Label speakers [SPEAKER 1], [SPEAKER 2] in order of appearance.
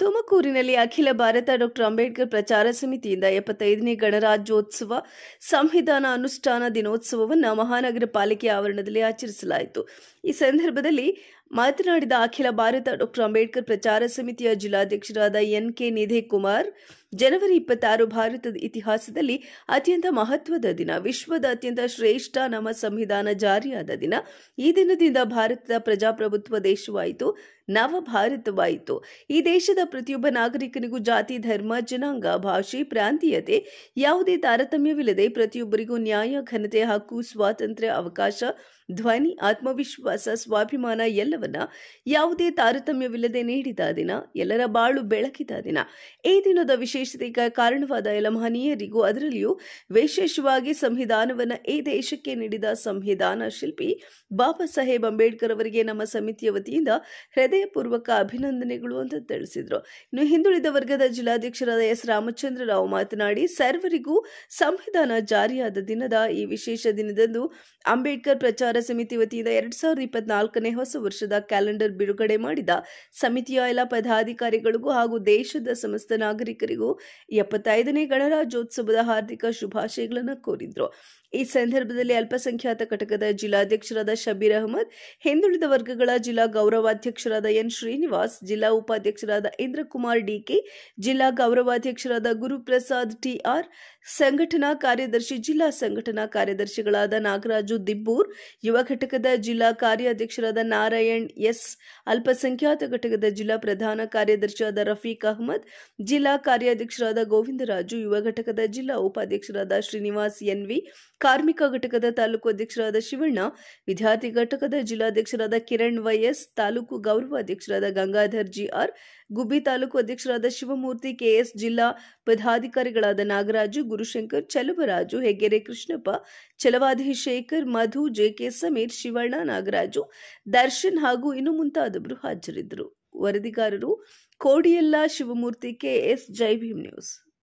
[SPEAKER 1] ತುಮಕೂರಿನಲ್ಲಿ ಅಖಿಲ ಭಾರತ ಡಾಕ್ಟರ್ ಅಂಬೇಡ್ಕರ್ ಪ್ರಚಾರ ಸಮಿತಿಯಿಂದ ಎಪ್ಪತ್ತೈದನೇ ಗಣರಾಜ್ಯೋತ್ಸವ ಸಂವಿಧಾನ ಅನುಷ್ಠಾನ ದಿನೋತ್ಸವವನ್ನು ಮಹಾನಗರ ಪಾಲಿಕೆ ಆವರಣದಲ್ಲಿ ಆಚರಿಸಲಾಯಿತು ಈ ಸಂದರ್ಭದಲ್ಲಿ ಮಾತನಾಡಿದ ಅಖಿಲ ಭಾರತ ಡಾಕ್ಟರ್ ಅಂಬೇಡ್ಕರ್ ಪ್ರಚಾರ ಸಮಿತಿಯ ಜಿಲ್ಲಾಧ್ಯಕ್ಷರಾದ ಎನ್ ಕೆ ನಿಧೆ ಕುಮಾರ್ ಜನವರಿ ಇಪ್ಪತ್ತಾರು ಭಾರತದ ಇತಿಹಾಸದಲ್ಲಿ ಅತ್ಯಂತ ಮಹತ್ವದ ದಿನ ವಿಶ್ವದ ಅತ್ಯಂತ ಶ್ರೇಷ್ಠ ನಮ್ಮ ಸಂವಿಧಾನ ಜಾರಿಯಾದ ದಿನ ಈ ದಿನದಿಂದ ಭಾರತದ ಪ್ರಜಾಪ್ರಭುತ್ವ ದೇಶವಾಯಿತು ನವ ಭಾರತವಾಯಿತು ಈ ದೇಶದ ಪ್ರತಿಯೊಬ್ಬ ನಾಗರಿಕನಿಗೂ ಜಾತಿ ಧರ್ಮ ಜನಾಂಗ ಭಾಷೆ ಪ್ರಾಂತೀಯತೆ ಯಾವುದೇ ತಾರತಮ್ಯವಿಲ್ಲದೆ ಪ್ರತಿಯೊಬ್ಬರಿಗೂ ನ್ಯಾಯ ಘನತೆ ಹಕ್ಕು ಸ್ವಾತಂತ್ರ್ಯ ಅವಕಾಶ ಧ್ವನಿ ಆತ್ಮವಿಶ್ವಾಸ ಸ್ವಾಭಿಮಾನ ಎಲ್ಲ ಯಾವುದೇ ತಾರತಮ್ಯವಿಲ್ಲದೆ ನೀಡಿದ ದಿನ ಎಲ್ಲರ ಬಾಳು ಬೆಳಕಿದ ದಿನ ಈ ದಿನದ ವಿಶೇಷತೆಗೆ ಕಾರಣವಾದ ಎಲ್ಲ ಮಹನೀಯರಿಗೂ ಅದರಲ್ಲಿಯೂ ವಿಶೇಷವಾಗಿ ಸಂವಿಧಾನವನ್ನ ಈ ದೇಶಕ್ಕೆ ನೀಡಿದ ಸಂವಿಧಾನ ಶಿಲ್ಪಿ ಬಾಬಾ ಸಾಹೇಬ್ ಅಂಬೇಡ್ಕರ್ ಅವರಿಗೆ ನಮ್ಮ ಸಮಿತಿಯ ವತಿಯಿಂದ ಹೃದಯಪೂರ್ವಕ ಅಭಿನಂದನೆಗಳು ಅಂತ ತಿಳಿಸಿದರು ಇನ್ನು ಹಿಂದುಳಿದ ವರ್ಗದ ಜಿಲ್ಲಾಧ್ಯಕ್ಷರಾದ ಎಸ್ ರಾಮಚಂದ್ರ ರಾವ್ ಮಾತನಾಡಿ ಸರ್ವರಿಗೂ ಸಂವಿಧಾನ ಜಾರಿಯಾದ ದಿನದ ಈ ವಿಶೇಷ ದಿನದಂದು ಅಂಬೇಡ್ಕರ್ ಪ್ರಚಾರ ಸಮಿತಿ ವತಿಯಿಂದ ಎರಡ್ ಸಾವಿರದ ಇಪ್ಪತ್ನಾಲ್ಕನೇ ಹೊಸ ವರ್ಷ ವರ್ಷದ ಕ್ಯಾಲೆಂಡರ್ ಬಿಡುಗಡೆ ಮಾಡಿದ ಸಮಿತಿಯ ಎಲ್ಲ ಪದಾಧಿಕಾರಿಗಳಿಗೂ ಹಾಗೂ ದೇಶದ ಸಮಸ್ತ ನಾಗರಿಕರಿಗೂ ಎಪ್ಪತ್ತೈದನೇ ಗಣರಾಜ್ಯೋತ್ಸವದ ಹಾರ್ದಿಕ ಶುಭಾಶಯಗಳನ್ನು ಕೋರಿದ್ರು ಈ ಸಂದರ್ಭದಲ್ಲಿ ಅಲ್ಪಸಂಖ್ಯಾತ ಘಟಕದ ಜಿಲ್ಲಾಧ್ಯಕ್ಷರಾದ ಶಬೀರ್ ಅಹಮದ್ ಹಿಂದುಳಿದ ವರ್ಗಗಳ ಜಿಲ್ಲಾ ಗೌರವಾಧ್ಯಕ್ಷರಾದ ಎನ್ ಶ್ರೀನಿವಾಸ್ ಜಿಲ್ಲಾ ಉಪಾಧ್ಯಕ್ಷರಾದ ಇಂದ್ರಕುಮಾರ್ ಡಿಕೆ ಜಿಲ್ಲಾ ಗೌರವಾಧ್ಯಕ್ಷರಾದ ಗುರುಪ್ರಸಾದ್ ಟಿಆರ್ ಸಂಘಟನಾ ಕಾರ್ಯದರ್ಶಿ ಜಿಲ್ಲಾ ಸಂಘಟನಾ ಕಾರ್ಯದರ್ಶಿಗಳಾದ ನಾಗರಾಜು ದಿಬ್ಬೂರ್ ಯುವ ಘಟಕದ ಜಿಲ್ಲಾ ಕಾರ್ಯಾಧ್ಯಕ್ಷರಾದ ನಾರಾಯಣ್ ಎಸ್ ಅಲ್ಪಸಂಖ್ಯಾತ ಘಟಕದ ಜಿಲ್ಲಾ ಪ್ರಧಾನ ಕಾರ್ಯದರ್ಶಿಯಾದ ರಫೀಕ್ ಅಹಮದ್ ಜಿಲ್ಲಾ ಕಾರ್ಯಾಧ್ಯಕ್ಷರಾದ ಗೋವಿಂದರಾಜು ಯುವ ಘಟಕದ ಜಿಲ್ಲಾ ಉಪಾಧ್ಯಕ್ಷರಾದ ಶ್ರೀನಿವಾಸ್ ಎನ್ವಿ ಕಾರ್ಮಿಕ ಘಟಕದ ತಾಲೂಕು ಅಧ್ಯಕ್ಷರಾದ ಶಿವಣ್ಣ ವಿದ್ಯಾರ್ಥಿ ಘಟಕದ ಜಿಲ್ಲಾಧ್ಯಕ್ಷರಾದ ಕಿರಣ್ ವೈಎಸ್ ತಾಲೂಕು ಗೌರವ ಅಧ್ಯಕ್ಷರಾದ ಗಂಗಾಧರ್ ಜಿ ಆರ್ ಗುಬ್ಬಿ ತಾಲೂಕು ಅಧ್ಯಕ್ಷರಾದ ಶಿವಮೂರ್ತಿ ಕೆಎಸ್ ಜಿಲ್ಲಾ ಪದಾಧಿಕಾರಿಗಳಾದ ನಾಗರಾಜು ಗುರುಶಂಕರ್ ಚಲುವರಾಜು ಹೆಗ್ಗೆರೆ ಕೃಷ್ಣಪ್ಪ ಚಲವಾದಿ ಶೇಖರ್ ಮಧು ಜೆಕೆ ಸಮೀರ್ ಶಿವಣ್ಣ ನಾಗರಾಜು ದರ್ಶನ್ ಹಾಗೂ ಇನ್ನು ಮುಂತಾದವರು ಹಾಜರಿದ್ದರು ವರದಿಗಾರರು ಕೋಡಿಯಲ್ಲ ಶಿವಮೂರ್ತಿ ಕೆಎಸ್ ಜೈ ಭೀಮ್ ನ್ಯೂಸ್